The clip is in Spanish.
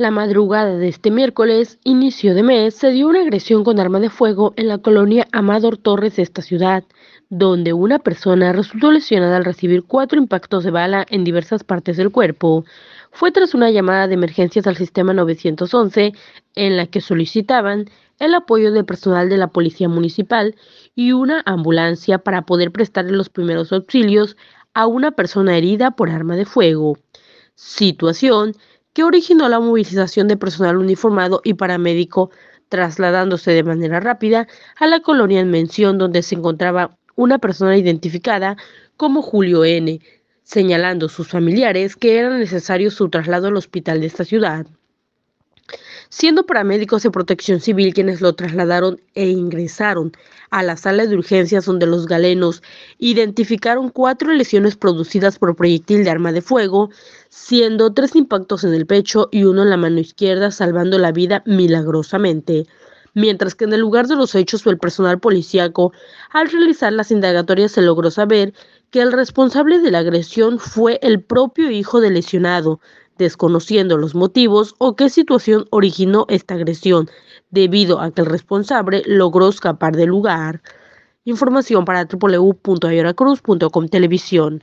La madrugada de este miércoles, inicio de mes, se dio una agresión con arma de fuego en la colonia Amador Torres de esta ciudad, donde una persona resultó lesionada al recibir cuatro impactos de bala en diversas partes del cuerpo. Fue tras una llamada de emergencias al sistema 911 en la que solicitaban el apoyo de personal de la policía municipal y una ambulancia para poder prestarle los primeros auxilios a una persona herida por arma de fuego situación que originó la movilización de personal uniformado y paramédico, trasladándose de manera rápida a la colonia en mención donde se encontraba una persona identificada como Julio N., señalando sus familiares que era necesario su traslado al hospital de esta ciudad siendo paramédicos de protección civil quienes lo trasladaron e ingresaron a la sala de urgencias donde los galenos identificaron cuatro lesiones producidas por proyectil de arma de fuego, siendo tres impactos en el pecho y uno en la mano izquierda, salvando la vida milagrosamente mientras que en el lugar de los hechos el personal policíaco, al realizar las indagatorias se logró saber que el responsable de la agresión fue el propio hijo del lesionado, desconociendo los motivos o qué situación originó esta agresión, debido a que el responsable logró escapar del lugar. Información para www.ayoracruz.com televisión.